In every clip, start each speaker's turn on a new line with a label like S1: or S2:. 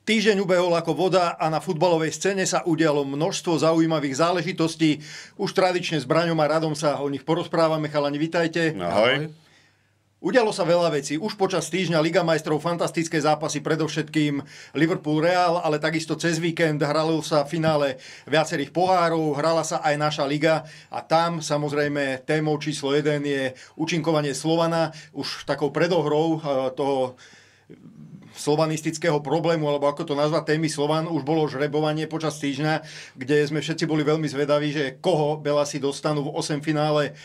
S1: Týždeň ubehol ako voda a na futbalovej scéne sa udialo množstvo zaujímavých záležitostí. Už tradične s Braňom a Radom sa o nich porozprávame. Chalani, vitajte. Ahoj. Ahoj. Udialo sa veľa vecí. Už počas týždňa Liga majstrov fantastické zápasy, predovšetkým Liverpool-Real, ale takisto cez víkend hralo sa v finále viacerých pohárov, hrala sa aj naša liga a tam samozrejme témou číslo 1 je účinkovanie Slovana, už takou predohrou eh, toho slovanistického problému, alebo ako to nazvať, témy Slovan, už bolo žrebovanie počas týždňa, kde sme všetci boli veľmi zvedaví, že koho Bela si dostanú v 8 finále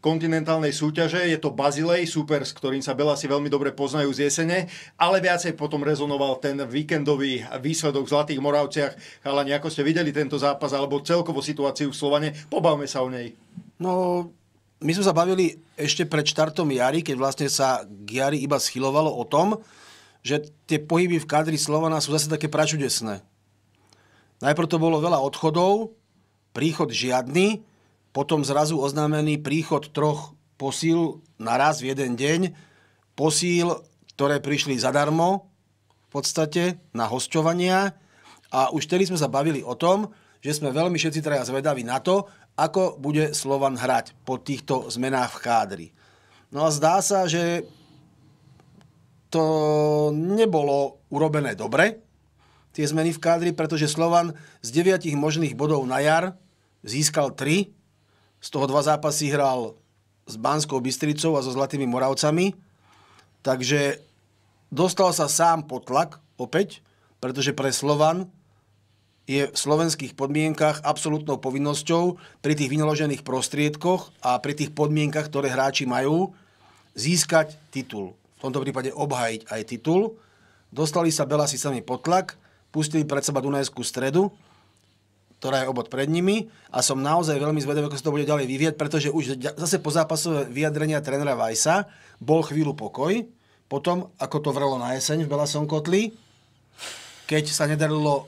S1: kontinentálnej súťaže. Je to Bazilej, super, s ktorým sa Belasi veľmi dobre poznajú z jesene, ale viacej potom rezonoval ten víkendový výsledok v Zlatých Moravciach. Ale ako ste videli tento zápas, alebo celkovo situáciu v Slovane, pobavme sa o nej. No, my sme sa bavili ešte
S2: pred štartom jary, keď vlastne sa k jari iba schylovalo o tom, že tie pohyby v kadri Slovana sú zase také pračudesné. Najprv to bolo veľa odchodov, príchod žiadny potom zrazu oznámený príchod troch posíl naraz v jeden deň, posíl, ktoré prišli zadarmo v podstate na hosťovania a už tedy sme sa bavili o tom, že sme veľmi všetci traja zvedaví na to, ako bude Slovan hrať po týchto zmenách v kádri. No a zdá sa, že to nebolo urobené dobre, tie zmeny v kádri, pretože Slovan z 9 možných bodov na jar získal 3 z toho dva zápasy hral s Banskou Bystricou a so Zlatými Moravcami. Takže dostal sa sám pod tlak opäť, pretože pre Slovan je v slovenských podmienkach absolútnou povinnosťou pri tých vynaložených prostriedkoch a pri tých podmienkach, ktoré hráči majú, získať titul. V tomto prípade obhajiť aj titul. Dostali sa sami pod tlak, pustili pred seba Dunajskú stredu ktorá je obod pred nimi a som naozaj veľmi zvedavý, ako sa to bude ďalej vyvieť, pretože už zase po zápasové vyjadrenia trénera Vajsa bol chvíľu pokoj, potom, ako to vrelo na jeseň v Belasom Kotli, keď sa nedarilo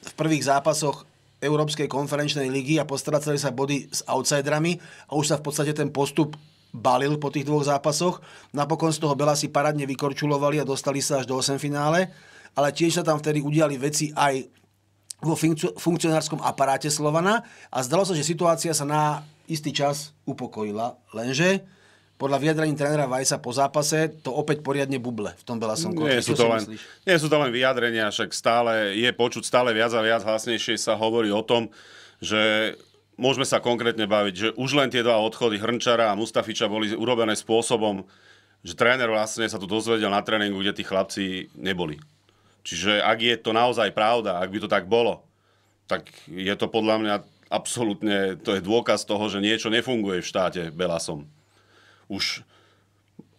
S2: v prvých zápasoch Európskej konferenčnej ligy a postracali sa body s outsiderami a už sa v podstate ten postup balil po tých dvoch zápasoch. Napokon z toho Bela si paradne vykorčulovali a dostali sa až do 8 finále, ale tiež sa tam vtedy udiali veci aj vo funkcionárskom aparáte Slovana a zdalo sa, že situácia sa na istý čas upokojila, lenže podľa vyjadrení trénera Vajsa po zápase to opäť poriadne buble v tom som Nie, sú to, len,
S3: nie sú to len vyjadrenia, však stále je počuť stále viac a viac hlasnejšie sa hovorí o tom, že môžeme sa konkrétne baviť, že už len tie dva odchody Hrnčara a Mustafiča boli urobené spôsobom, že tréner vlastne sa tu dozvedel na tréningu, kde tí chlapci neboli. Čiže ak je to naozaj pravda, ak by to tak bolo, tak je to podľa mňa absolútne, to je dôkaz toho, že niečo nefunguje v štáte Belasom. Už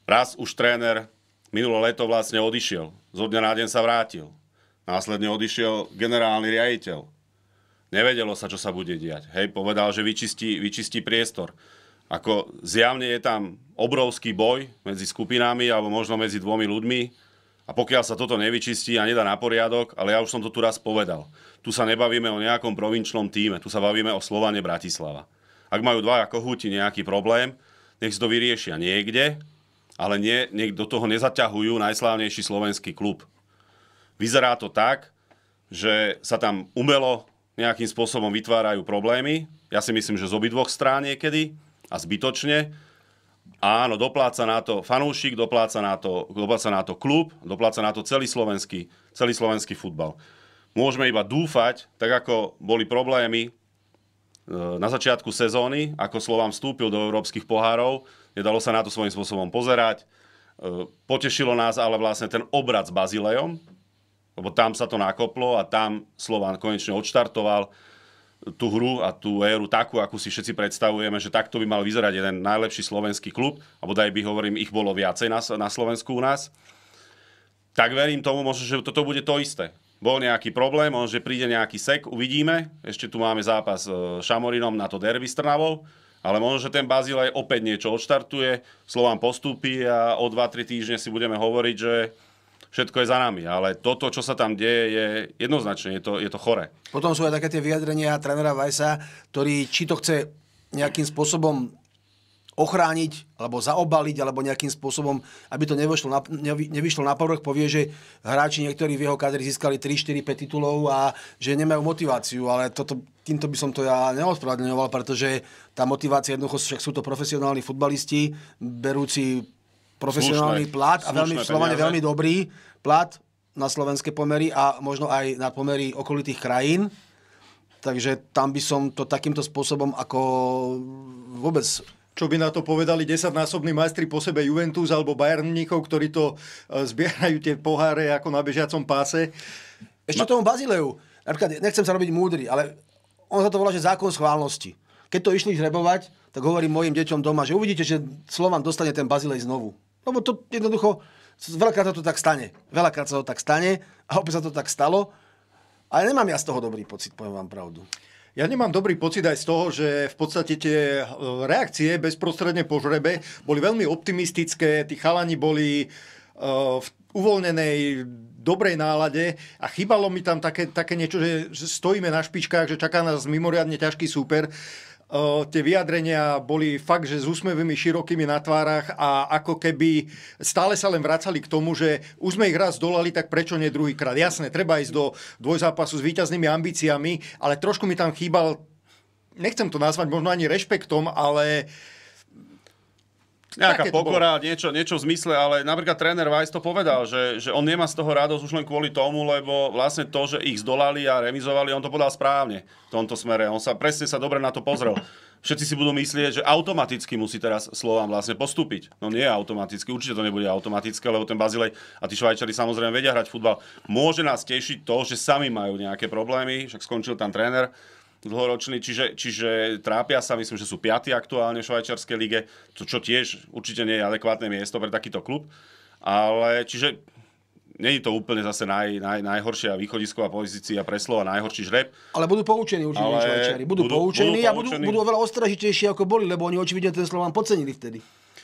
S3: raz už tréner minulé leto vlastne odišiel. Zo dňa na deň sa vrátil. Následne odišiel generálny riaditeľ. Nevedelo sa, čo sa bude diať. Hej, povedal, že vyčistí, vyčistí priestor. Ako zjavne je tam obrovský boj medzi skupinami alebo možno medzi dvomi ľuďmi a pokiaľ sa toto nevyčistí a nedá na poriadok, ale ja už som to tu raz povedal, tu sa nebavíme o nejakom provinčnom týme, tu sa bavíme o Slovane Bratislava. Ak majú dvaja kohúti nejaký problém, nech si to vyriešia niekde, ale nie, nech do toho nezaťahujú najslávnejší slovenský klub. Vyzerá to tak, že sa tam umelo nejakým spôsobom vytvárajú problémy. Ja si myslím, že z obidvoch strán niekedy a zbytočne Áno, dopláca na to fanúšik, dopláca na to, dopláca na to klub, dopláca na to celý slovenský, celý slovenský futbal. Môžeme iba dúfať, tak ako boli problémy e, na začiatku sezóny, ako Slovám vstúpil do európskych pohárov, nedalo sa na to svojím spôsobom pozerať. E, potešilo nás ale vlastne ten obrad s Bazilejom, lebo tam sa to nakoplo a tam Slován konečne odštartoval tú hru a tú éru takú, akú si všetci predstavujeme, že takto by mal vyzerať jeden najlepší slovenský klub, alebo daj by hovorím, ich bolo viacej na, na Slovensku u nás, tak verím tomu možno, že toto bude to isté. Bol nejaký problém, že príde nejaký sek, uvidíme. Ešte tu máme zápas e, s Šamorinom na to derby s Trnavou, ale možno, že ten Bazil aj opäť niečo odštartuje, Slován postupí a o 2-3 týždne si budeme hovoriť, že všetko je za nami. Ale toto, čo sa tam deje, je jednoznačne, je to, je to chore.
S2: Potom sú aj také tie vyjadrenia trénera Vajsa, ktorý či to chce nejakým spôsobom ochrániť, alebo zaobaliť, alebo nejakým spôsobom, aby to nevyšlo na, nevyšlo na povrch, povie, že hráči niektorí v jeho kadri získali 3, 4, 5 titulov a že nemajú motiváciu, ale toto, týmto by som to ja neospravedlňoval, pretože tá motivácia jednoducho, však sú to profesionálni futbalisti, berúci profesionálny slušné, plat a veľmi, v Slovane veľmi dobrý plat na slovenské pomery a možno aj na pomery okolitých krajín. Takže
S1: tam by som to takýmto spôsobom ako vôbec čo by na to povedali 10-násobní majstri po sebe Juventus alebo Bayern Mníchov, ktorí to e, zbierajú tie poháre ako na bežiacom páse. Ešte Ma... tomu Bazileu. Napríklad, nechcem sa robiť múdry, ale
S2: on sa to volá, že zákon schválnosti. Keď to išli žrebovať, tak hovorím mojim deťom doma, že uvidíte, že Slovan dostane ten Bazilej znovu. Lebo no, to jednoducho, veľakrát sa to tak stane. Veľakrát sa to
S1: tak stane a opäť sa to tak stalo. Ale nemám ja z toho dobrý pocit, poviem vám pravdu. Ja nemám dobrý pocit aj z toho, že v podstate tie e, reakcie bezprostredne po žrebe boli veľmi optimistické, tí chalani boli e, v uvoľnenej dobrej nálade a chýbalo mi tam také, také niečo, že, že stojíme na špičkách, že čaká nás mimoriadne ťažký súper. Uh, tie vyjadrenia boli fakt, že s úsmevými širokými na tvárach a ako keby stále sa len vracali k tomu, že už sme ich raz dolali, tak prečo nie druhýkrát. Jasné, treba ísť do dvojzápasu s víťaznými ambíciami, ale trošku mi tam chýbal, nechcem to nazvať možno ani rešpektom, ale uh,
S3: Nejaká pokora, niečo, niečo v zmysle, ale napríklad tréner Weiss to povedal, že, že on nemá z toho radosť už len kvôli tomu, lebo vlastne to, že ich zdolali a remizovali, on to podal správne v tomto smere. On sa presne sa dobre na to pozrel. Všetci si budú myslieť, že automaticky musí teraz Slován vlastne postúpiť. No nie automaticky, určite to nebude automatické, lebo ten Bazilej a tí Švajčari samozrejme vedia hrať futbal. Môže nás tešiť to, že sami majú nejaké problémy, však skončil tam tréner dlhoročný, čiže, čiže trápia sa, myslím, že sú piatí aktuálne v švajčiarskej lige, čo, čo tiež určite nie je adekvátne miesto pre takýto klub. Ale čiže není to úplne zase naj, naj, najhoršia východisková pozícia pre Slova, najhorší žreb. Ale budú poučení určite Švajčiari. Budú, budú poučení, budú poučení a budú, budú oveľa
S2: ostražitejší ako boli, lebo oni očividne ten Slován podcenili vtedy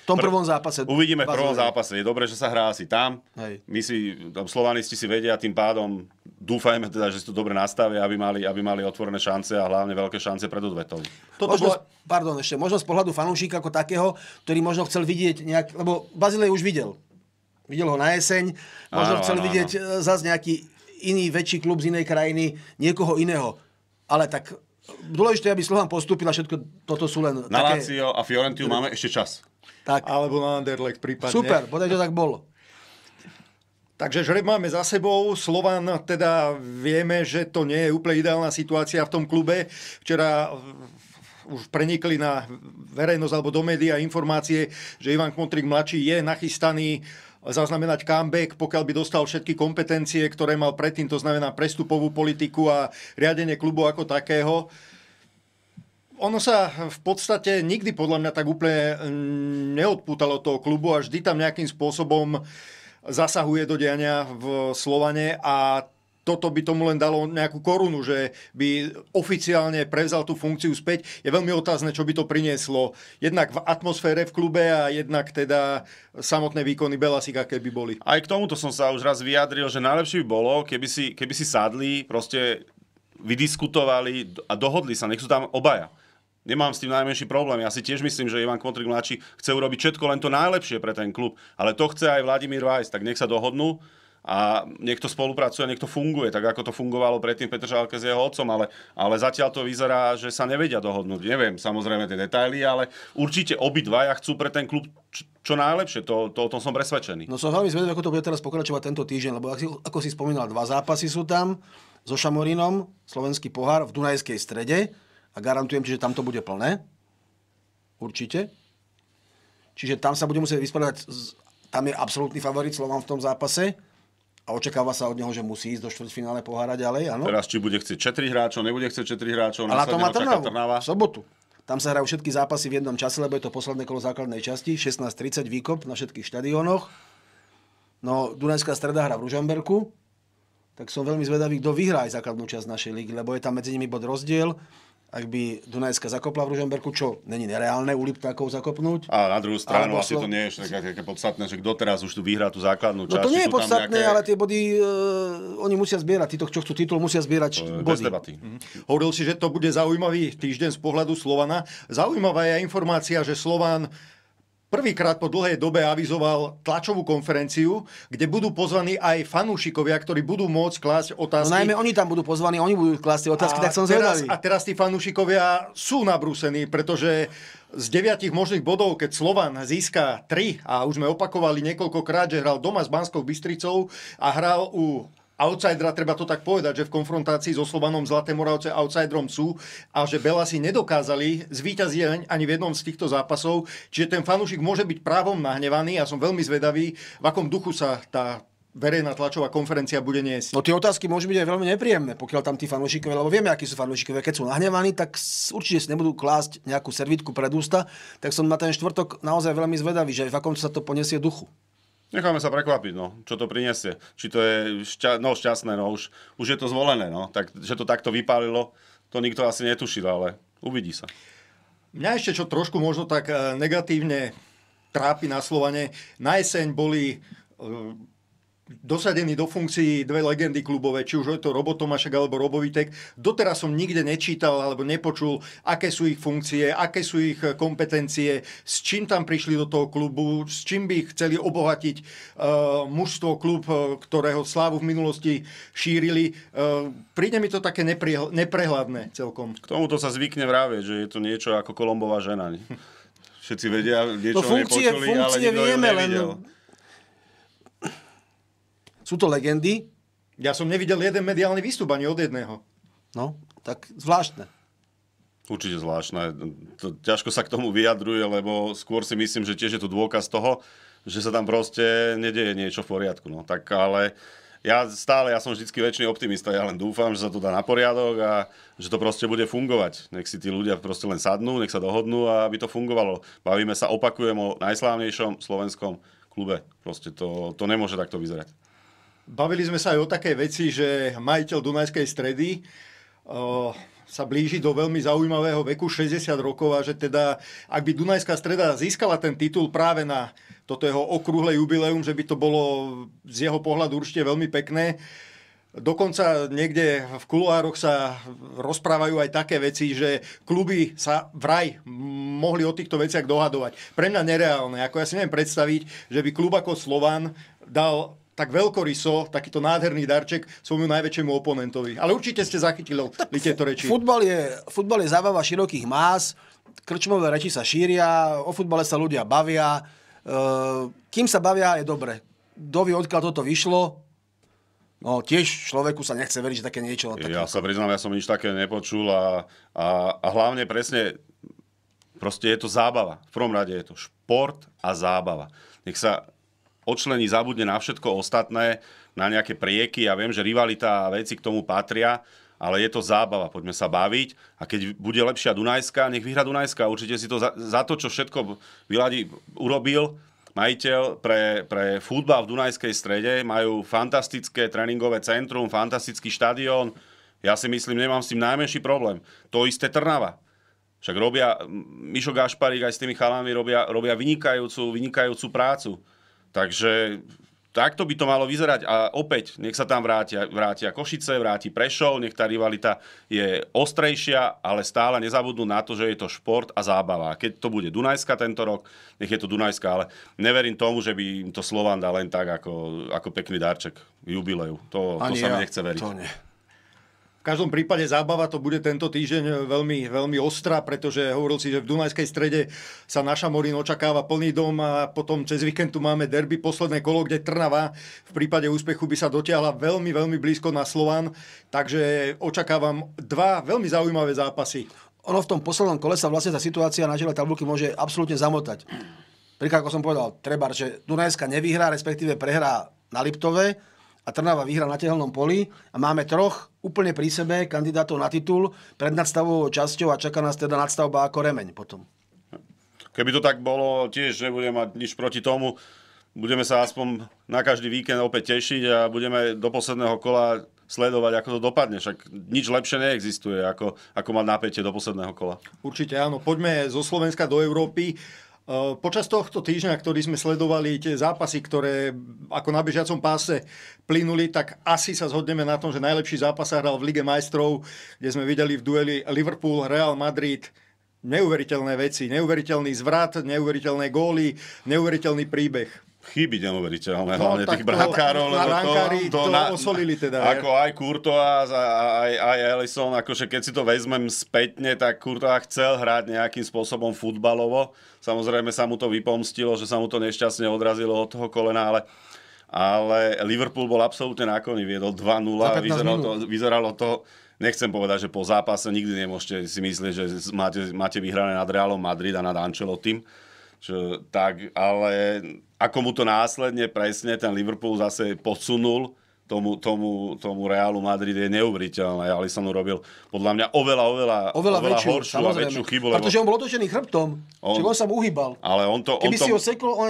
S2: tom prvom zápase. Uvidíme v prvom
S3: zápase. Je dobré, že sa hrá asi tam. Hej. My si, slovanisti si vedia, tým pádom dúfajme teda, že si to dobre nastavia, aby mali, aby mali otvorené šance a hlavne veľké šance pred odvetou. Toto možno,
S2: Pardon, ešte, možno z pohľadu fanúšika ako takého, ktorý možno chcel vidieť nejak, lebo Bazilej už videl. Videl ho na jeseň, možno áno, chcel áno, vidieť áno. E, zase nejaký iný väčší klub z inej krajiny, niekoho iného. Ale tak e, Dôležité, aby Slován postúpil a všetko toto sú len Na také...
S3: Lazio a Fiorentiu teda- máme ešte čas.
S1: Tak. Alebo na Anderlecht prípadne. Super, bodaj to tak bolo. Takže žreb máme za sebou. Slovan, teda vieme, že to nie je úplne ideálna situácia v tom klube. Včera už prenikli na verejnosť alebo do médií informácie, že Ivan Kmotrik mladší je nachystaný zaznamenať comeback, pokiaľ by dostal všetky kompetencie, ktoré mal predtým, to znamená prestupovú politiku a riadenie klubu ako takého ono sa v podstate nikdy podľa mňa tak úplne mm, neodpútalo toho klubu a vždy tam nejakým spôsobom zasahuje do diania v Slovane a toto by tomu len dalo nejakú korunu, že by oficiálne prevzal tú funkciu späť. Je veľmi otázne, čo by to prinieslo. Jednak v atmosfére v klube a jednak teda samotné výkony Belasika, keby boli.
S3: Aj k tomuto som sa už raz vyjadril, že najlepšie by bolo, keby si, keby si sadli, proste vydiskutovali a dohodli sa, nech sú tam obaja nemám s tým najmenší problém. Ja si tiež myslím, že Ivan Kontrik mladší chce urobiť všetko len to najlepšie pre ten klub. Ale to chce aj Vladimír Vajs, tak nech sa dohodnú a niekto spolupracuje, niekto funguje, tak ako to fungovalo predtým Petr Žálke s jeho otcom, ale, ale zatiaľ to vyzerá, že sa nevedia dohodnúť. Neviem samozrejme tie detaily, ale určite obidvaja chcú pre ten klub čo najlepšie, to, to, o tom som presvedčený.
S2: No som veľmi zvedavý, ako to bude teraz pokračovať tento týždeň, lebo ako, ako si spomínal, dva zápasy sú tam so Šamorinom, slovenský pohár v Dunajskej strede a garantujem ti, že tam to bude plné. Určite. Čiže tam sa bude musieť vysporiadať, tam je absolútny favorit Slovan v tom zápase a očakáva sa od neho, že musí ísť do štvrťfinále pohára ďalej, Ano? Teraz
S3: či bude chcieť četrých hráčov, nebude chcieť četrých hráčov, Ale to má Trnavu,
S2: Trnava. sobotu. Tam sa hrajú všetky zápasy v jednom čase, lebo je to posledné kolo základnej časti, 16.30 výkop na všetkých štadiónoch. No, Dunajská streda hra v Ružomberku, tak som veľmi zvedavý, kto vyhrá aj základnú časť našej ligy, lebo je tam medzi nimi bod rozdiel ak by Dunajska zakopla v Ružomberku, čo není nereálne u Liptákov zakopnúť.
S3: A na druhú stranu asi slo... to nie je také podstatné, že kto teraz už tu vyhrá tú základnú časť. No to nie je podstatné, nejaké... ale
S2: tie body,
S1: uh, oni musia zbierať, títo, čo chcú titul, musia zbierať uh, body. debaty. Mm-hmm. Hovoril si, že to bude zaujímavý týždeň z pohľadu Slovana. Zaujímavá je informácia, že Slovan prvýkrát po dlhej dobe avizoval tlačovú konferenciu, kde budú pozvaní aj fanúšikovia, ktorí budú môcť klásť otázky. No najmä oni tam budú pozvaní, oni budú klásť otázky, a tak som teraz, zvedavý. A teraz tí fanúšikovia sú nabrúsení, pretože z deviatich možných bodov, keď Slovan získa 3 a už sme opakovali niekoľkokrát, že hral doma s Banskou Bystricou a hral u outsidera, treba to tak povedať, že v konfrontácii so Slovanom Zlaté Moravce outsiderom sú a že Bela si nedokázali zvýťaziť ani v jednom z týchto zápasov. Čiže ten fanúšik môže byť právom nahnevaný a som veľmi zvedavý, v akom duchu sa tá verejná tlačová konferencia bude niesť. No tie otázky môžu byť aj veľmi nepríjemné, pokiaľ tam tí fanúšikovia, lebo vieme, akí sú fanúšikovia, keď sú nahnevaní,
S2: tak určite si nebudú klásť nejakú servitku pred ústa, tak som na ten štvrtok naozaj veľmi
S3: zvedavý, že v akom sa to poniesie duchu. Necháme sa prekvapiť, no, čo to prinesie. Či to je šťa- no, šťastné, no, už, už je to zvolené, no. Tak, že to takto vypálilo, to nikto asi netušil, ale uvidí sa.
S1: Mňa ešte čo trošku možno tak eh, negatívne trápi na Slovane. Na jeseň boli eh, dosadení do funkcií dve legendy klubové, či už je to Robo Tomášek alebo Robovitek. Doteraz som nikde nečítal alebo nepočul, aké sú ich funkcie, aké sú ich e, kompetencie, s čím tam prišli do toho klubu, s čím by chceli obohatiť uh, mužstvo, klub, e, ktorého slávu v minulosti šírili. Uh, príde mi to také neprihl- neprehľadné celkom. K
S3: tomuto sa zvykne vravieť, že je to niečo ako Kolombová žena. Všetci vedia, niečo no, funkcie, nepočuli, funkcie ale nikto vieme, len
S1: sú to legendy. Ja som nevidel jeden mediálny výstup ani od jedného. No, tak zvláštne.
S3: Určite zvláštne. To, ťažko sa k tomu vyjadruje, lebo skôr si myslím, že tiež je to dôkaz toho, že sa tam proste nedieje niečo v poriadku. No. Tak ale ja stále, ja som vždycky väčší optimista, ja len dúfam, že sa to dá na poriadok a že to proste bude fungovať. Nech si tí ľudia proste len sadnú, nech sa dohodnú a aby to fungovalo. Bavíme sa, opakujem o najslávnejšom slovenskom klube. Proste to, to nemôže takto vyzerať.
S1: Bavili sme sa aj o takej veci, že majiteľ Dunajskej stredy o, sa blíži do veľmi zaujímavého veku 60 rokov a že teda, ak by Dunajská streda získala ten titul práve na toto jeho okrúhle jubileum, že by to bolo z jeho pohľadu určite veľmi pekné. Dokonca niekde v kuloároch sa rozprávajú aj také veci, že kluby sa vraj mohli o týchto veciach dohadovať. Pre mňa nereálne. Ako ja si neviem predstaviť, že by klub ako Slovan dal tak veľkoryso, takýto nádherný darček svojmu najväčšiemu oponentovi. Ale určite ste zachytili tieto reči. Futbal je,
S2: futbal je zábava širokých más, krčmové reči sa šíria, o futbale sa ľudia bavia. E, kým sa bavia, je dobre. Dovi, odkiaľ toto vyšlo,
S3: No, tiež človeku sa nechce veriť, že také niečo... Také... Ja sa priznám, ja som nič také nepočul a, a, a hlavne presne proste je to zábava. V prvom rade je to šport a zábava. Nech sa odčlení, zabudne na všetko ostatné, na nejaké prieky. Ja viem, že rivalita a veci k tomu patria, ale je to zábava, poďme sa baviť. A keď bude lepšia Dunajská, nech vyhra Dunajská. Určite si to za, za to, čo všetko Viladi urobil, majiteľ pre, pre futbal v Dunajskej strede, majú fantastické tréningové centrum, fantastický štadión. Ja si myslím, nemám s tým najmenší problém. To isté Trnava. Však robia, Mišo Gašparík aj s tými chalami robia, robia vynikajúcu, vynikajúcu prácu. Takže takto by to malo vyzerať a opäť nech sa tam vrátia, vrátia Košice, vráti Prešov, nech tá rivalita je ostrejšia, ale stále nezabudnú na to, že je to šport a zábava. Keď to bude Dunajska tento rok, nech je to Dunajska, ale neverím tomu, že by im to Slovan dal len tak ako, ako pekný darček jubileju. To, to sa ja, mi nechce veriť. To nie
S1: každom prípade zábava to bude tento týždeň e, veľmi, veľmi ostrá, pretože hovoril si, že v Dunajskej strede sa naša Morin očakáva plný dom a potom cez víkend tu máme derby, posledné kolo, kde Trnava v prípade úspechu by sa dotiahla veľmi, veľmi blízko na slovan. takže očakávam dva veľmi zaujímavé zápasy. Ono v tom poslednom kole sa vlastne tá situácia na čele tabulky môže absolútne zamotať. Príklad,
S2: ako som povedal, treba, že Dunajska nevyhrá, respektíve prehrá na Liptove, a Trnava vyhrá na tehelnom poli a máme troch úplne pri sebe kandidátov na titul pred nadstavovou časťou a čaká nás teda nadstavba ako remeň potom.
S3: Keby to tak bolo, tiež nebudem mať nič proti tomu. Budeme sa aspoň na každý víkend opäť tešiť a budeme do posledného kola sledovať, ako to dopadne. Však nič lepšie neexistuje, ako, ako mať napätie do posledného kola.
S1: Určite áno. Poďme zo Slovenska do Európy. Eh, počas tohto týždňa, ktorý sme sledovali tie zápasy, ktoré ako na bežiacom páse plynuli, tak asi sa zhodneme na tom, že najlepší zápas sa hral v Lige majstrov, kde sme videli v dueli Liverpool, Real Madrid, neuveriteľné veci, neuveriteľný zvrat, neuveriteľné góly, neuveriteľný príbeh chyby neuveriteľné, no, hlavne tých brankárov, lebo to, to, to na, osolili teda.
S3: Ako aj Courtois a aj, aj Ellison, akože keď si to vezmem spätne, tak Courtois chcel hrať nejakým spôsobom futbalovo. Samozrejme sa mu to vypomstilo, že sa mu to nešťastne odrazilo od toho kolena, ale ale Liverpool bol absolútne koni, viedol 2-0, vyzeralo to, vyzeralo to, nechcem povedať, že po zápase nikdy nemôžete si myslieť, že máte, máte vyhrané nad Realom Madrid a nad Ancelotým, čo, tak, ale ako mu to následne presne ten Liverpool zase posunul tomu, tomu, tomu Realu Madrid je neuveriteľné. Ale som urobil podľa mňa oveľa, oveľa, oveľa, oveľa väčšiu, horšiu a väčšiu chybu. Lebo... Pretože on
S2: bol otočený chrbtom, on... čiže on sa mu uhýbal.
S3: Ale on to, Keby on si tom... ho
S2: sekol, on,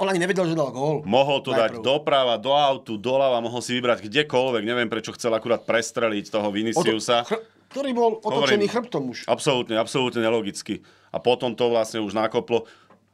S2: on ani nevedel, že dal gól. Mohol to najprv. dať
S3: doprava, do autu, doľava, mohol si vybrať kdekoľvek. Neviem, prečo chcel akurát prestreliť toho Viniciusa. Oto... Chr...
S2: ktorý bol otočený Hovorím, chrbtom
S3: už. Absolútne, absolútne nelogicky. A potom to vlastne už nakoplo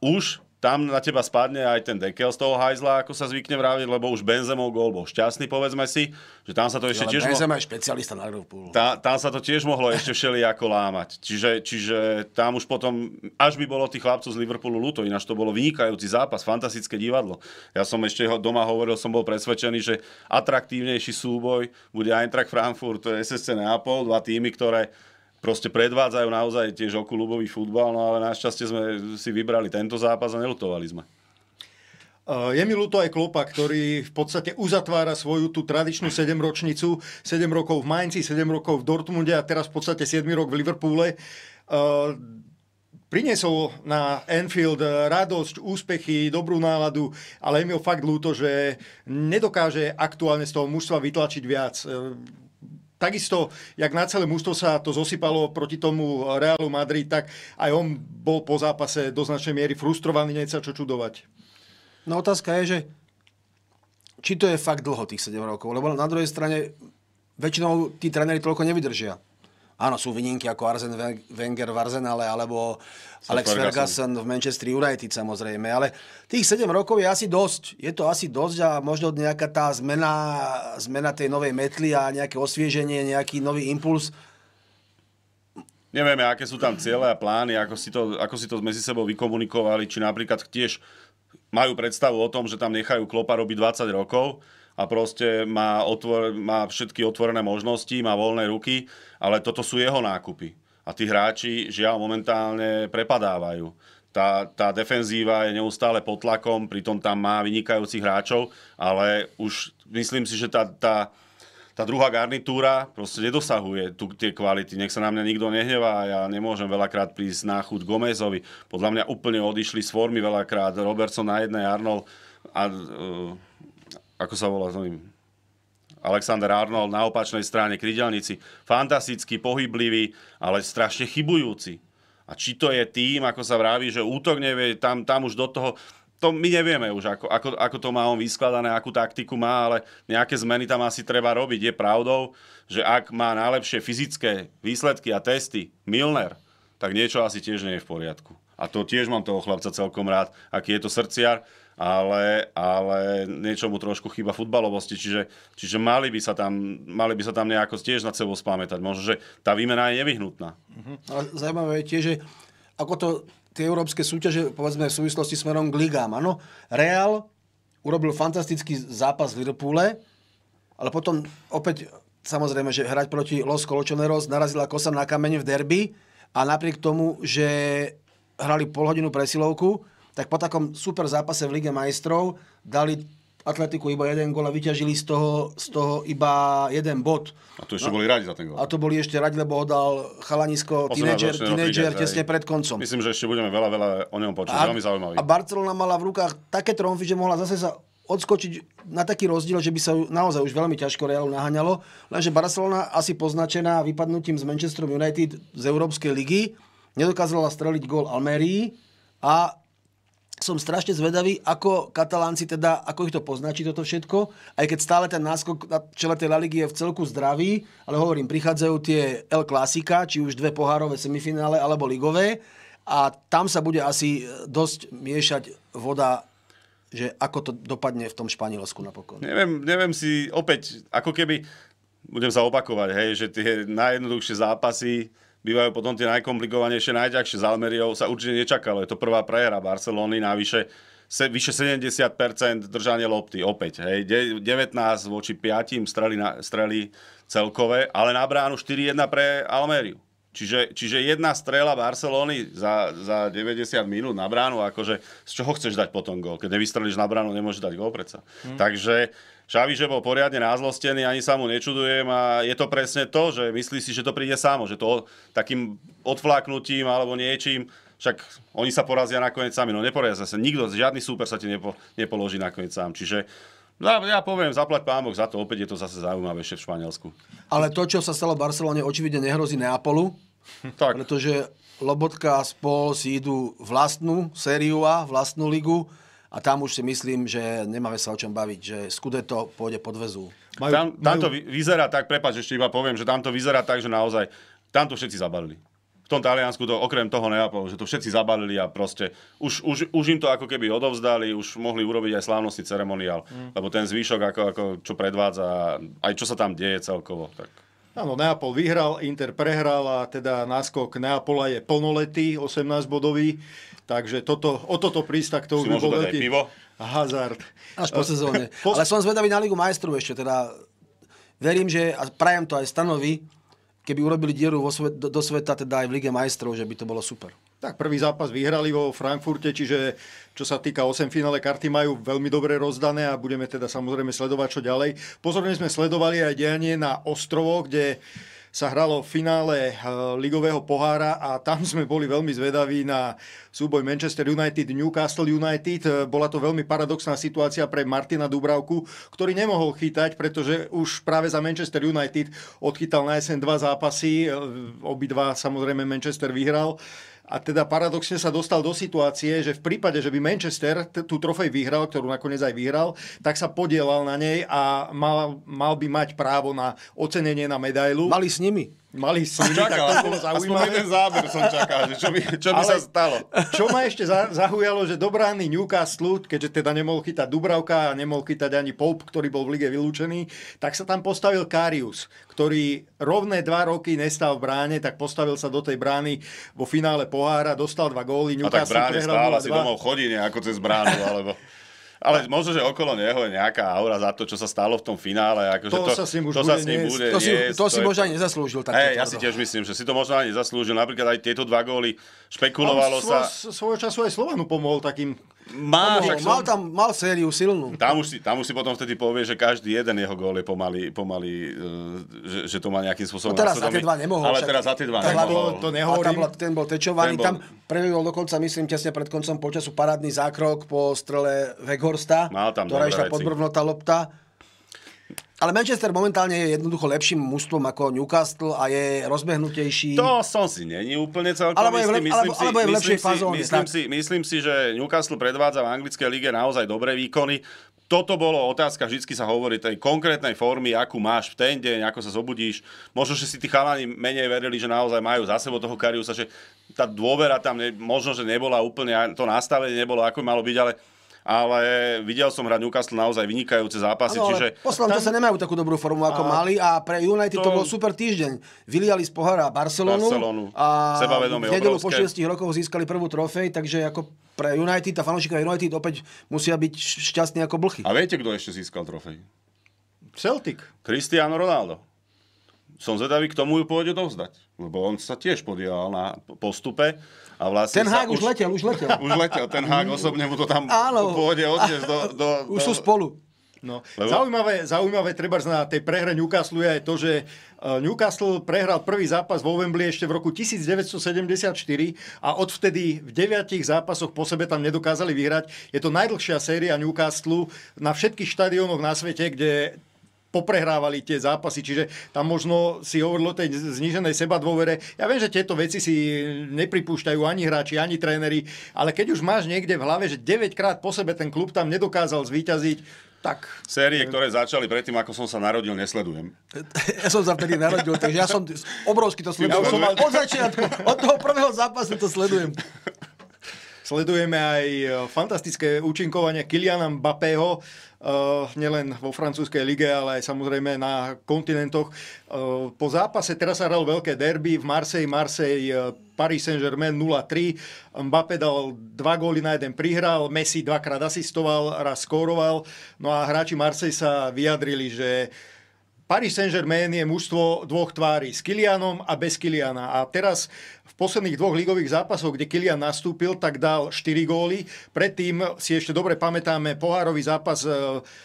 S3: už tam na teba spadne aj ten dekel z toho hajzla, ako sa zvykne vraviť, lebo už Benzemov gól bol šťastný, povedzme si, že tam sa to ešte tiež... Benzema mo-
S2: je špecialista na Liverpool.
S3: Tá, tam sa to tiež mohlo ešte všeli ako lámať. Čiže, čiže tam už potom, až by bolo tých chlapcov z Liverpoolu ľúto, ináč to bolo vynikajúci zápas, fantastické divadlo. Ja som ešte ho doma hovoril, som bol presvedčený, že atraktívnejší súboj bude Eintracht Frankfurt, SSC Neapol, dva týmy, ktoré proste predvádzajú naozaj tiež okulubový futbal, no ale našťastie sme si vybrali tento zápas a nelutovali
S1: sme. Je mi ľúto aj Klopa, ktorý v podstate uzatvára svoju tú tradičnú 7 ročnicu. 7 rokov v Mainci, 7 rokov v Dortmunde a teraz v podstate 7 rok v Liverpoole. Priniesol na Anfield radosť, úspechy, dobrú náladu, ale je mi fakt ľúto, že nedokáže aktuálne z toho mužstva vytlačiť viac takisto, jak na celé mužstvo sa to zosypalo proti tomu Realu Madrid, tak aj on bol po zápase do značnej miery frustrovaný, nie sa čo čudovať. No otázka je, že či to je fakt dlho tých 7 rokov, lebo
S2: na druhej strane väčšinou tí tréneri toľko nevydržia. Áno, sú vyninky ako Arzen Wenger v Arsenale alebo Sam Alex Ferguson. Ferguson v Manchester United samozrejme, ale tých 7 rokov je asi dosť. Je to asi dosť a možno nejaká tá zmena, zmena tej novej metly a nejaké osvieženie, nejaký nový impuls.
S3: Nevieme, aké sú tam ciele a plány, ako si, to, ako si to medzi sebou vykomunikovali, či napríklad tiež majú predstavu o tom, že tam nechajú Klopa robiť 20 rokov, a proste má, otvor, má všetky otvorené možnosti, má voľné ruky, ale toto sú jeho nákupy. A tí hráči žiaľ momentálne prepadávajú. Tá, tá defenzíva je neustále pod tlakom, pritom tam má vynikajúcich hráčov, ale už myslím si, že tá, tá, tá druhá garnitúra proste nedosahuje tu, tie kvality. Nech sa na mňa nikto nehnevá, ja nemôžem veľakrát prísť na chud Gomezovi. Podľa mňa úplne odišli z formy veľakrát. Robertson na jednej, Arnold a uh, ako sa volá to Alexander Arnold na opačnej strane krydelníci. Fantasticky pohyblivý, ale strašne chybujúci. A či to je tým, ako sa vraví, že útok nevie, tam, tam už do toho... To my nevieme už, ako, ako, ako to má on vyskladané, akú taktiku má, ale nejaké zmeny tam asi treba robiť. Je pravdou, že ak má najlepšie fyzické výsledky a testy Milner, tak niečo asi tiež nie je v poriadku. A to tiež mám toho chlapca celkom rád, aký je to srdciar ale, ale niečomu trošku chýba futbalovosti, čiže, čiže mali, by sa tam, mali by sa tam nejako tiež nad sebou spamätať. Možno, že tá výmena je nevyhnutná. Uh-huh.
S2: Ale zaujímavé je tiež, že ako to tie európske súťaže, povedzme v súvislosti smerom k ligám, áno, Real urobil fantastický zápas v Liverpoole, ale potom opäť, samozrejme, že hrať proti Los Colchoneros narazila kosa na kameň v derby a napriek tomu, že hrali hodinu presilovku, tak po takom super zápase v Lige majstrov dali Atletiku iba jeden gól a vyťažili z toho, z toho iba jeden bod.
S3: A to ešte no, boli radi za ten gól. A to
S2: boli ešte radi, lebo ho dal chalanisko, tínedžer, tínedžer tesne
S3: pred koncom. Myslím, že ešte budeme veľa, veľa o ňom počuť, veľmi zaujímavý. A
S2: Barcelona mala v rukách také tromfy, že mohla zase sa odskočiť na taký rozdiel, že by sa naozaj už veľmi ťažko Realu naháňalo, lenže Barcelona asi poznačená vypadnutím z Manchester United z Európskej ligy, nedokázala streliť gól Almerii a som strašne zvedavý, ako katalánci teda, ako ich to poznačí toto všetko, aj keď stále ten náskok na čele tej La Ligy je v celku zdravý, ale hovorím, prichádzajú tie El Clásica, či už dve pohárové semifinále alebo ligové a tam sa bude asi e, dosť miešať voda že ako to dopadne v tom Španielsku napokon. Neviem,
S3: neviem si opäť, ako keby, budem sa opakovať, hej, že tie najjednoduchšie zápasy, bývajú potom tie najkomplikovanejšie, najťažšie. S Almeriou sa určite nečakalo. Je to prvá prehra Barcelony, navyše se, vyše 70% držanie lopty, opäť. Hej. De, 19 voči 5 streli, na, streli celkové, ale na bránu 4-1 pre Almeriu. Čiže, čiže jedna strela Barcelony za, za 90 minút na bránu, akože z čoho chceš dať potom gól? Keď nevystrelíš na bránu, nemôžeš dať gól predsa. Hmm. Takže Šavi, že bol poriadne názlostený, ani sa mu nečudujem a je to presne to, že myslí si, že to príde samo, že to takým odfláknutím alebo niečím, však oni sa porazia nakoniec sami, no neporazia sa, nikto, žiadny súper sa ti nepo, nepoloží nakoniec sám. Čiže No, ja poviem, zaplať pámok za to, opäť je to zase zaujímavé v Španielsku.
S2: Ale to, čo sa stalo v Barcelone, očividne nehrozí Neapolu, tak. pretože Lobotka a spol si idú vlastnú sériu A, vlastnú ligu a tam už si myslím, že nemáme sa o čom baviť, že Scudetto pôjde pod väzu. Majú, tam, tam majú... to
S3: vyzerá tak, prepáč, ešte iba poviem, že tam to vyzerá tak, že naozaj tam to všetci zabalili v tom Taliansku to okrem toho nenapadlo, že to všetci zabalili a proste už, už, už im to ako keby odovzdali, už mohli urobiť aj slávnostný ceremoniál, mm. lebo ten zvýšok, ako, ako, čo predvádza, aj čo sa tam deje celkovo. Tak.
S1: Áno, Neapol vyhral, Inter prehral a teda náskok Neapola je plnoletý, 18-bodový, takže toto, o toto prístak to už bol veľký pivo? hazard. Až po eh, sezóne.
S2: Ale som zvedavý na Ligu majstrov ešte, teda verím, že a prajem to aj stanovi, keby urobili dieru vo svet, do, do sveta, teda aj v Lige majstrov, že by to bolo super.
S1: Tak prvý zápas vyhrali vo Frankfurte, čiže čo sa týka 8 finále, karty majú veľmi dobre rozdané a budeme teda samozrejme sledovať čo ďalej. Pozorne sme sledovali aj dianie na ostrovo, kde sa hralo v finále eh, ligového pohára a tam sme boli veľmi zvedaví na súboj Manchester United, Newcastle United. Eh, bola to veľmi paradoxná situácia pre Martina Dubravku, ktorý nemohol chytať, pretože už práve za Manchester United odchytal na SN dva zápasy, eh, obidva samozrejme Manchester vyhral. A teda paradoxne sa dostal do situácie, že v prípade, že by Manchester t- tú trofej vyhral, ktorú nakoniec aj vyhral, tak sa podielal na nej a mal, mal by mať právo na ocenenie na medailu. Mali s nimi malý syn, tak to bolo zaujímavé. Aspoň jeden
S3: záber som čakal, že čo by, čo by sa
S1: stalo. Čo ma ešte za, zahujalo, že dobrány Newcastle, keďže teda nemohol chytať Dubravka a nemohol chytať ani Pope, ktorý bol v lige vylúčený, tak sa tam postavil Karius, ktorý rovné dva roky nestal v bráne, tak postavil sa do tej brány vo finále pohára, dostal dva góly, Newcastle a tak bráne stále si domov
S3: chodí nejako cez bránu, alebo... Ale možno, že okolo neho je nejaká aura za to, čo sa stalo v tom finále. Akože to, to, sa s ním, to sa s ním bude To si, to si to možno aj
S1: nezaslúžil. Tak hey,
S3: ja si tiež myslím, že si to možno aj nezaslúžil. Napríklad aj tieto dva góly špekulovalo svoj, sa...
S1: Svojho času aj Slovanu pomohol takým má, mal, som... mal, tam,
S3: mal sériu silnú. Tam už, si, tam už si potom vtedy povie, že každý jeden jeho gól je pomaly, pomaly e, že, že to má nejakým spôsobom... No teraz za tie dva nemohol. Ale však. teraz za tie dva tak, nemohol. To nehovorím. tam bol,
S2: ten bol tečovaný. Ten bol... Tam previvol dokonca, myslím, tesne pred koncom počasu parádny zákrok po strele Weghorsta, Mal tam ktorá išla pod lopta ale Manchester momentálne je jednoducho lepším mužstvom ako Newcastle a je rozbehnutejší. To
S3: som si není úplne celkom alebo istý. Je v, myslím alebo, si, alebo je v lepšej fazóne. Myslím, si, myslím si, že Newcastle predvádza v anglickej lige naozaj dobré výkony. Toto bolo otázka, vždy sa hovorí tej konkrétnej formy, akú máš v ten deň, ako sa zobudíš. Možno, že si tí chalani menej verili, že naozaj majú za sebou toho Kariusa, že tá dôvera tam ne, možno, že nebola úplne, to nastavenie nebolo, ako malo byť, ale ale videl som hrať Newcastle naozaj vynikajúce zápasy. Ano, čiže posledné
S2: tam... sa nemajú takú dobrú formu, ako a... mali a pre United to... to bol super týždeň. Vyliali z pohára Barcelonu, Barcelonu. a v nedelu po 6 rokoch získali prvú trofej, takže ako pre United a fanúšika United opäť musia byť šťastní ako blchy. A
S3: viete, kto ešte získal trofej? Celtic. Cristiano Ronaldo som zvedavý, k tomu ju pôjde dovzdať. Lebo on sa tiež podielal na postupe. A vlastne ten Hák už, letel, už letel. už letel, ten Hák mhm. osobne mu to tam Áno. pôjde odtiaľ do, do, do... Už sú spolu.
S1: No. Lebo... Zaujímavé, zaujímavé treba na tej prehre Newcastle je aj to, že e, Newcastle prehral prvý zápas vo Wembley ešte v roku 1974 a odvtedy v deviatich zápasoch po sebe tam nedokázali vyhrať. Je to najdlhšia séria Newcastle na všetkých štadiónoch na svete, kde poprehrávali tie zápasy, čiže tam možno si hovorilo o tej zniženej seba dôvere. Ja viem, že tieto veci si nepripúšťajú ani hráči, ani tréneri, ale keď už máš niekde v hlave, že 9 krát po sebe ten klub tam nedokázal zvíťaziť, tak.
S3: Série, ktoré začali predtým, ako som sa narodil, nesledujem.
S1: Ja som sa vtedy narodil, takže ja som obrovský to sledujem. Ja som mal... Od začiatku, od toho prvého zápasu to sledujem. Sledujeme aj e, fantastické účinkovanie Kyliana Mbappého, e, nielen vo francúzskej lige, ale aj samozrejme na kontinentoch. E, po zápase teraz sa hral veľké derby v Marseille, Marseille Paris Saint-Germain 0-3. Mbappé dal dva góly na jeden prihral, Messi dvakrát asistoval, raz skóroval. No a hráči Marseille sa vyjadrili, že Paris Saint-Germain je mužstvo dvoch tvári, s Kilianom a bez Kiliana. A teraz posledných dvoch ligových zápasoch, kde Kilian nastúpil, tak dal 4 góly. Predtým si ešte dobre pamätáme pohárový zápas e,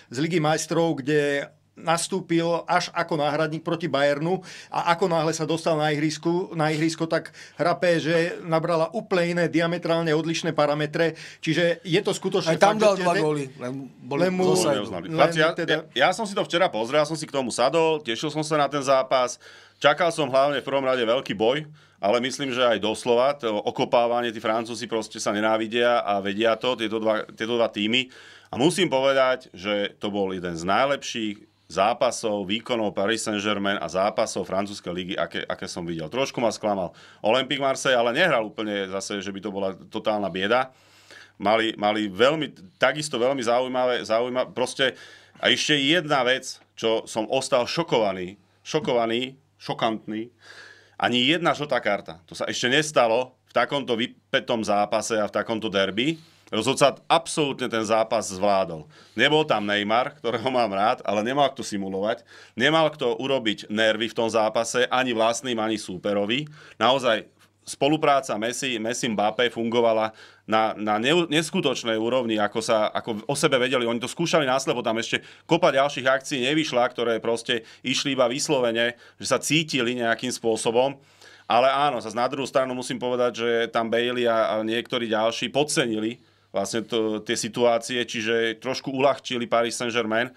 S1: z Ligy majstrov, kde nastúpil až ako náhradník proti Bayernu a ako náhle sa dostal na, ihrisko, na ihrisko, tak hra PSG nabrala úplne iné diametrálne odlišné parametre, čiže je to skutočne... Aj tam dal dva góly, len boli len
S3: mu, len, teda... ja, ja som si to včera pozrel, ja som si k tomu sadol, tešil som sa na ten zápas, čakal som hlavne v prvom rade veľký boj, ale myslím, že aj doslova, to okopávanie, tí Francúzi proste sa nenávidia a vedia to, tieto dva, tieto dva týmy. A musím povedať, že to bol jeden z najlepších zápasov, výkonov Paris Saint-Germain a zápasov francúzskej ligy, aké, aké som videl. Trošku ma sklamal Olympique Marseille, ale nehral úplne zase, že by to bola totálna bieda. Mali, mali veľmi, takisto veľmi zaujímavé, zaujímavé, proste a ešte jedna vec, čo som ostal šokovaný, šokovaný, šokantný, ani jedna žltá karta. To sa ešte nestalo v takomto vypetom zápase a v takomto derby. Rozhodca absolútne ten zápas zvládol. Nebol tam Neymar, ktorého mám rád, ale nemal kto simulovať. Nemal kto urobiť nervy v tom zápase, ani vlastným, ani súperovi. Naozaj spolupráca Messi, Messi Mbappé fungovala na, na neskutočnej úrovni, ako, sa, ako o sebe vedeli. Oni to skúšali náslepo, tam ešte kopa ďalších akcií nevyšla, ktoré proste išli iba vyslovene, že sa cítili nejakým spôsobom. Ale áno, sa na druhú stranu musím povedať, že tam Bailey a niektorí ďalší podcenili vlastne to, tie situácie, čiže trošku uľahčili Paris Saint-Germain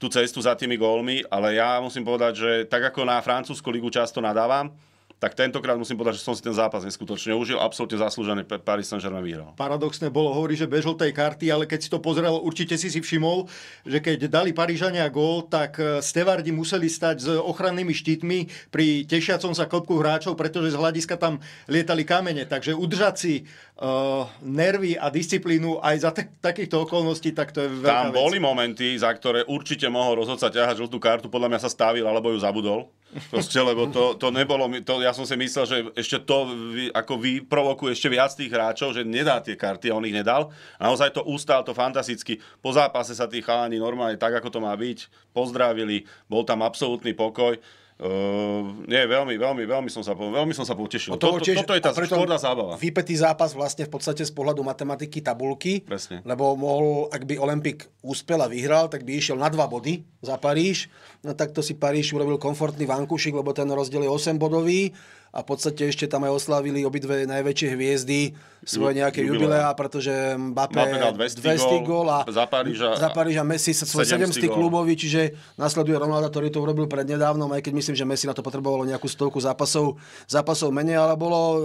S3: tú cestu za tými gólmi, ale ja musím povedať, že tak ako na francúzsku ligu často nadávam, tak tentokrát musím povedať, že som si ten zápas neskutočne užil. Absolútne zaslúžený Paris Saint-Germain vyhral.
S1: Paradoxné bolo, hovorí, že bežol tej karty, ale keď si to pozrel, určite si si všimol, že keď dali Parížania gól, tak e, Stevardi museli stať s ochrannými štítmi pri tešiacom sa kopku hráčov, pretože z hľadiska tam lietali kamene. Takže udržať si Eh, nervy a disciplínu aj za t- takýchto okolností, tak to je veľká Tam vec. boli
S3: momenty, za ktoré určite mohol rozhodca ťahať žltú kartu, podľa mňa sa stavil alebo ju zabudol. Proste, lebo to, to nebolo, to, ja som si myslel, že ešte to vy, ako vyprovokuje ešte viac tých hráčov, že nedá tie karty a on ich nedal. A naozaj to ustal to fantasticky. Po zápase sa tí chalani normálne tak, ako to má byť, pozdravili, bol tam absolútny pokoj. Uh, nie, veľmi, veľmi, veľmi som sa, veľmi som sa potešil. Toto, tiež, toto je tá športná zábava.
S2: Vypetý zápas vlastne v podstate z pohľadu matematiky tabulky, Presne. lebo mohol, ak by Olympik úspel a vyhral, tak by išiel na dva body za Paríž. No, tak to si Paríž urobil komfortný vankúšik, lebo ten rozdiel je 8 bodový a v podstate ešte tam aj oslavili obidve najväčšie hviezdy svoje nejaké jubileá, pretože Mbappé 200, 200 gól
S3: a za Paríža, za Paríža Messi sa svoj 700 klubový,
S2: čiže nasleduje Ronaldo, ktorý to urobil prednedávnom, aj keď myslím, že Messi na to potrebovalo nejakú stovku zápasov, zápasov menej, ale bolo, e,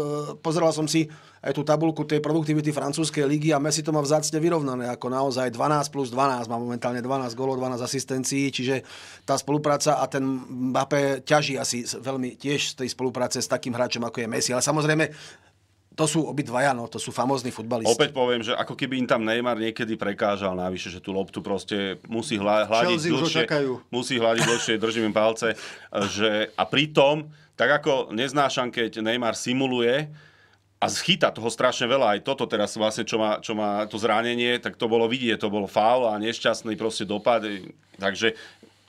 S2: pozeral som si aj tú tabulku tej produktivity francúzskej ligy a Messi to má vzácne vyrovnané, ako naozaj 12 plus 12, má momentálne 12 golov, 12 asistencií, čiže tá spolupráca a ten Mbappé ťaží asi veľmi tiež z tej spolupráce s takým hráčom, ako je Messi. Ale samozrejme, to sú obidvaja, no, to sú famózni futbalisti. Opäť
S3: poviem, že ako keby im tam Neymar niekedy prekážal navyše, že tú loptu proste musí hla- hľadiť Chelsea dlhšie. Musí hľadiť dlhšie, držím im palce. Že, a pritom, tak ako neznášam, keď Neymar simuluje, a schytá toho strašne veľa. Aj toto teraz vlastne, čo má, čo má to zranenie, tak to bolo vidieť, to bol faul a nešťastný proste dopad. Takže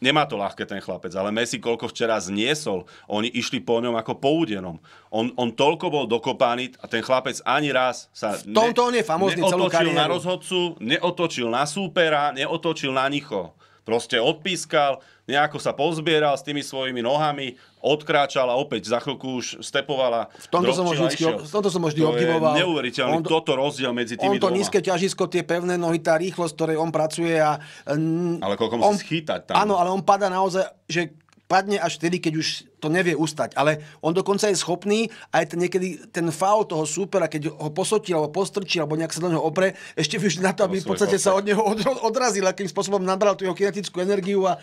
S3: nemá to ľahké ten chlapec, ale Messi koľko včera zniesol, oni išli po ňom ako po údenom. On, on toľko bol dokopaný a ten chlapec ani raz sa v tomto ne, on je famózny neotočil celú na rozhodcu, neotočil na súpera, neotočil na nicho proste odpískal, nejako sa pozbieral s tými svojimi nohami, odkráčal a opäť za chvíľku už stepovala. V tomto som, vždy, v tomto som vždy to obdivoval. neuveriteľný on, toto rozdiel medzi tými On to dvoma. nízke
S2: ťažisko, tie pevné nohy, tá rýchlosť, ktorej on pracuje a... Ale koľko musí schýtať tam. Áno, ale on pada naozaj, že padne až vtedy, keď už to nevie ustať. Ale on dokonca je schopný aj ten, niekedy ten faul toho súpera, keď ho posotí alebo postrčí alebo nejak sa do neho opre, ešte využiť na to, aby v podstate sa od neho odrazil, akým spôsobom nabral tú jeho kinetickú energiu a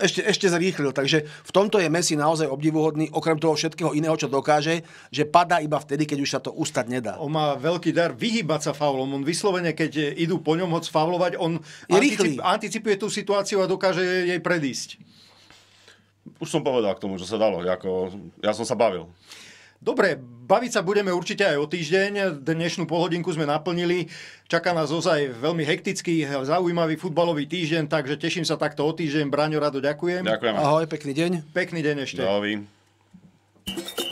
S2: ešte, ešte zrýchlil. Takže v tomto je Messi naozaj obdivuhodný, okrem toho všetkého iného, čo dokáže, že padá iba vtedy,
S1: keď už sa to ustať nedá. On má veľký dar vyhybať sa faulom. On vyslovene, keď idú po ňom hoc faulovať, on anticip, anticipuje tú situáciu a dokáže jej predísť už som povedal k tomu, čo sa dalo. Jako, ja som sa bavil. Dobre, baviť sa budeme určite aj o týždeň. Dnešnú polhodinku sme naplnili. Čaká nás ozaj veľmi hektický, zaujímavý futbalový týždeň, takže teším sa takto o týždeň. Braňo, rado ďakujem. Ďakujem. Ahoj, pekný deň. Pekný deň ešte. Ahoj.